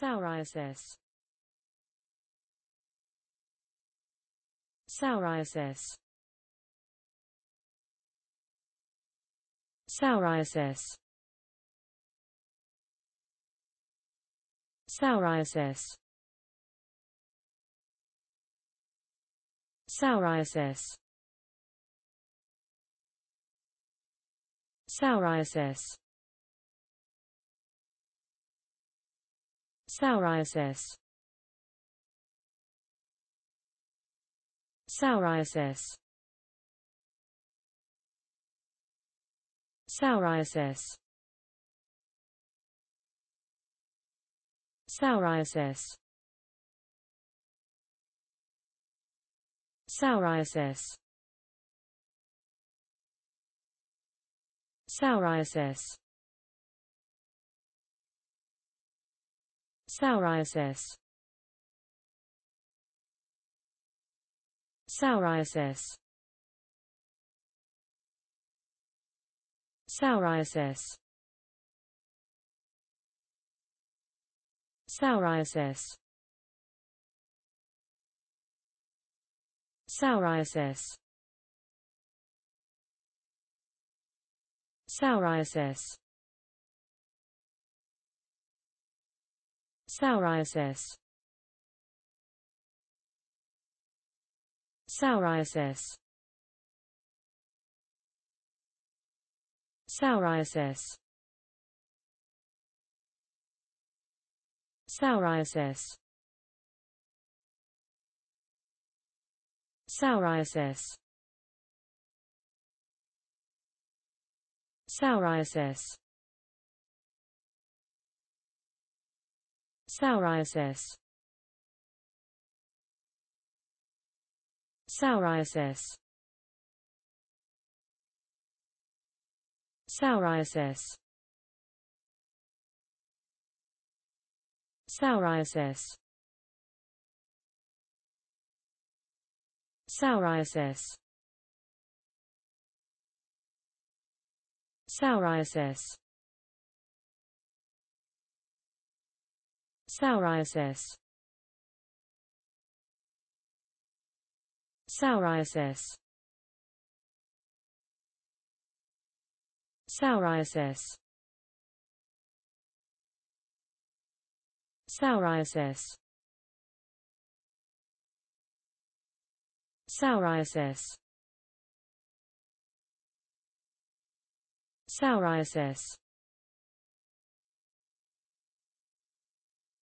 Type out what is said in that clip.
Psoriasis Psoriasis Psoriasis Psoriasis Psoriasis Psoriasis Psoriasis Psoriasis Psoriasis Psoriasis Psoriasis Psoriasis Psoriasis Psoriasis Psoriasis Psoriasis Psoriasis Psoriasis Psoriasis Psoriasis Psoriasis Psoriasis Psoriasis Psoriasis Psoriasis Psoriasis Psoriasis Psoriasis Psoriasis Psoriasis Psoriasis Psoriasis Psoriasis Psoriasis Psoriasis Psoriasis